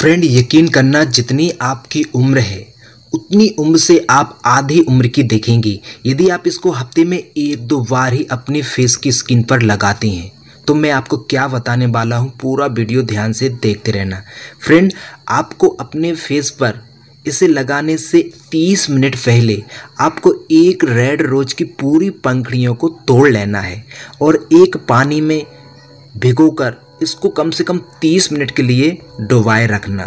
friend यकीन करना जितनी आपकी उम्र है उतनी उम्र से आप आधी उम्र की देखेंगी यदि आप इसको हफ्ते में एक दो बार ही अपने फेस की स्किन पर लगाती हैं तो मैं आपको क्या बताने वाला हूँ पूरा वीडियो ध्यान से देखते रहना फ्रेंड आपको अपने फेस पर इसे लगाने से 30 मिनट पहले आपको एक रेड रोज की पूरी पंखड़ियों को तोड़ लेना है और एक पानी में भिगोकर इसको कम से कम तीस मिनट के लिए डुबाए रखना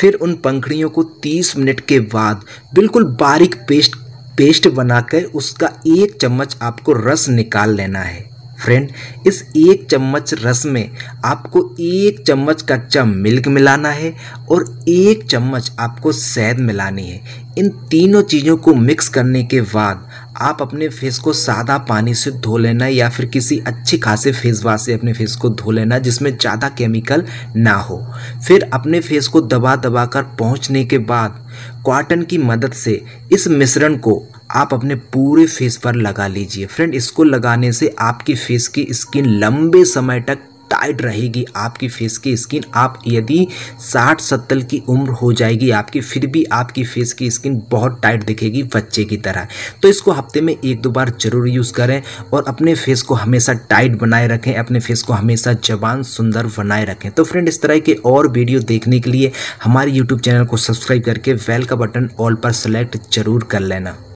फिर उन पंखड़ियों को तीस मिनट के बाद बिल्कुल बारीक पेस्ट पेस्ट बनाकर उसका एक चम्मच आपको रस निकाल लेना है फ्रेंड इस एक चम्मच रस में आपको एक चम्मच कच्चा मिल्क मिलाना है और एक चम्मच आपको शहद मिलानी है इन तीनों चीज़ों को मिक्स करने के बाद आप अपने फेस को सादा पानी से धो लेना या फिर किसी अच्छे खासे फेस वाश से अपने फेस को धो लेना जिसमें ज़्यादा केमिकल ना हो फिर अपने फेस को दबा दबा कर पहुँचने के बाद क्वाटन की मदद से इस मिश्रण को आप अपने पूरे फेस पर लगा लीजिए फ्रेंड इसको लगाने से आपकी फेस की स्किन लंबे समय तक टाइट रहेगी आपकी फेस की स्किन आप यदि साठ सत्तर की उम्र हो जाएगी आपकी फिर भी आपकी फेस की स्किन बहुत टाइट दिखेगी बच्चे की तरह तो इसको हफ्ते में एक दो बार जरूर यूज़ करें और अपने फेस को हमेशा टाइट बनाए रखें अपने फेस को हमेशा जबान सुंदर बनाए रखें तो फ्रेंड इस तरह के और वीडियो देखने के लिए हमारे यूट्यूब चैनल को सब्सक्राइब करके वेल का बटन ऑल पर सेलेक्ट जरूर कर लेना